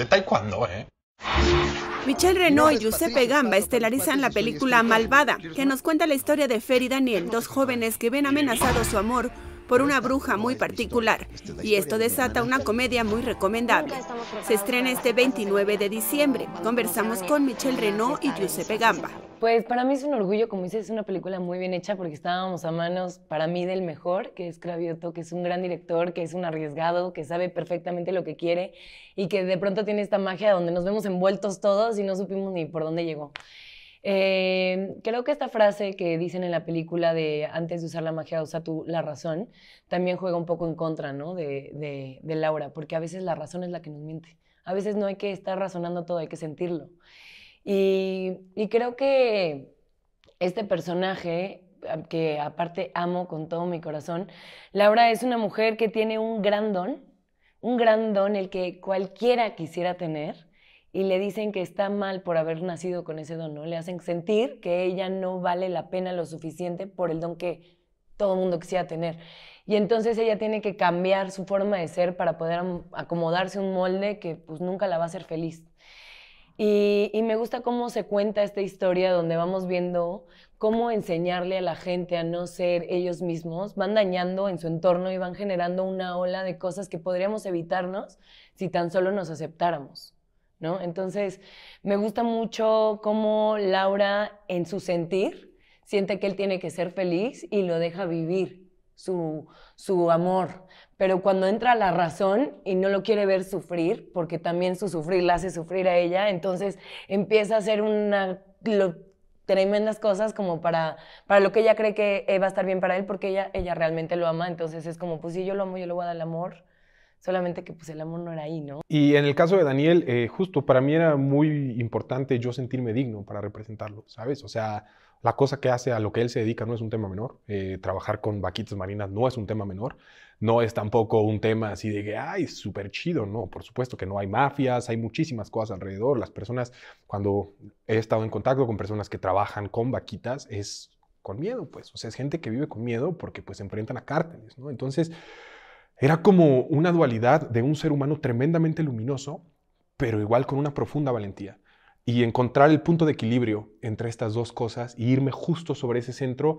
y taekwondo, ¿eh? Michelle Renault y Giuseppe Gamba estelarizan la película Malvada, que nos cuenta la historia de Fer y Daniel, dos jóvenes que ven amenazado su amor por una bruja muy particular y esto desata una comedia muy recomendable. Se estrena este 29 de diciembre. Conversamos con Michelle Renault y Giuseppe Gamba. Pues para mí es un orgullo, como dices, es una película muy bien hecha porque estábamos a manos para mí del mejor, que es Cravioto, que es un gran director, que es un arriesgado, que sabe perfectamente lo que quiere y que de pronto tiene esta magia donde nos vemos envueltos todos y no supimos ni por dónde llegó. Em, creo que esta frase que dicen en la película de antes de usar la magia usa tú la razón, también juega un poco en contra de, de, Laura, porque a veces la razón es la que nos miente. A veces no hay que estar razonando todo, hay que sentirlo. y creo que este personaje que aparte amo con todo mi corazón, Laura es una mujer que tiene un gran don, un gran don el que cualquiera quisiera tener, y le dicen que está mal por haber nacido con ese don, ¿no? Le hacen sentir que ella no vale la pena lo suficiente por el don que todo el mundo quisiera tener. Y entonces ella tiene que cambiar su forma de ser para poder acomodarse un molde que pues nunca la va a hacer feliz. y, me gusta cómo se cuenta esta historia donde vamos viendo cómo enseñarle a la gente a no ser ellos mismos, van dañando en su entorno y van generando una ola de cosas que podríamos evitarnos si tan solo nos aceptáramos. Entonces, me gusta mucho cómo Laura, en su sentir, siente que él tiene que ser feliz y lo deja vivir su, amor. Pero cuando entra la razón y no lo quiere ver sufrir, porque también su sufrir la hace sufrir a ella, entonces empieza a hacer una tremendas cosas como para, para lo que ella cree que eh, va a estar bien para él, porque ella, ella realmente lo ama. Entonces es como, pues si yo lo amo, yo le voy a dar el amor solamente que pues el amor no era ahí, ¿no? Y en el caso de Daniel, eh, justo para mí era muy importante yo sentirme digno para representarlo, ¿sabes? O sea, la cosa que hace a lo que él se dedica no es un tema menor, eh, trabajar con vaquitas marinas no es un tema menor, no es tampoco un tema así de que, ay, súper chido, no, por supuesto que no hay mafias, hay muchísimas cosas alrededor, las personas, cuando he estado en contacto con personas que trabajan con vaquitas, es con miedo, pues, o sea, es gente que vive con miedo porque pues se enfrentan a cárteles, ¿no? Entonces, era como una dualidad de un ser humano tremendamente luminoso, pero igual con una profunda valentía. Y encontrar el punto de equilibrio entre estas dos cosas y irme justo sobre ese centro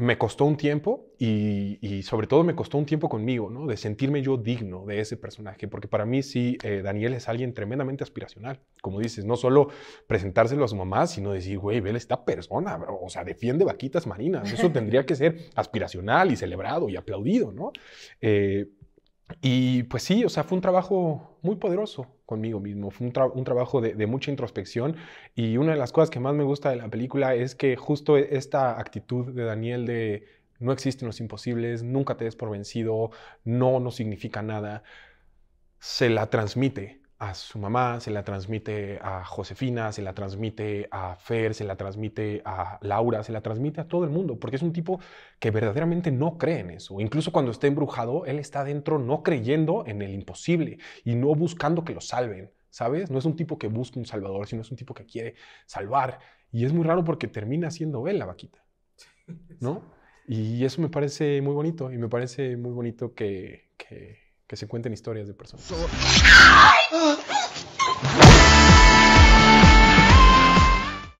me costó un tiempo y, sobre todo me costó un tiempo conmigo, ¿no? De sentirme yo digno de ese personaje, porque para mí sí, eh, Daniel es alguien tremendamente aspiracional, como dices, no solo presentárselo a su mamá, sino decir, güey, vele esta persona, o sea, defiende vaquitas marinas, eso tendría que ser aspiracional y celebrado y aplaudido, ¿no? Eh, y pues sí, o sea, fue un trabajo muy poderoso conmigo mismo, fue un, trabajo de, de, mucha introspección y una de las cosas que más me gusta de la película es que justo e-, esta actitud de Daniel de no existen los imposibles, nunca te des por vencido, no, no significa nada, se la transmite a su mamá, se la transmite a Josefina, se la transmite a Fer, se la transmite a Laura, se la transmite a todo el mundo, porque es un tipo que verdaderamente no cree en eso. Incluso cuando está embrujado, él está dentro no creyendo en el imposible y no buscando que lo salven, ¿sabes? No es un tipo que busca un salvador, sino es un tipo que quiere salvar. Y es muy raro porque termina siendo él la vaquita, ¿no? Y eso me parece muy bonito, y me parece muy bonito que, que se cuenten historias de personas. Oh.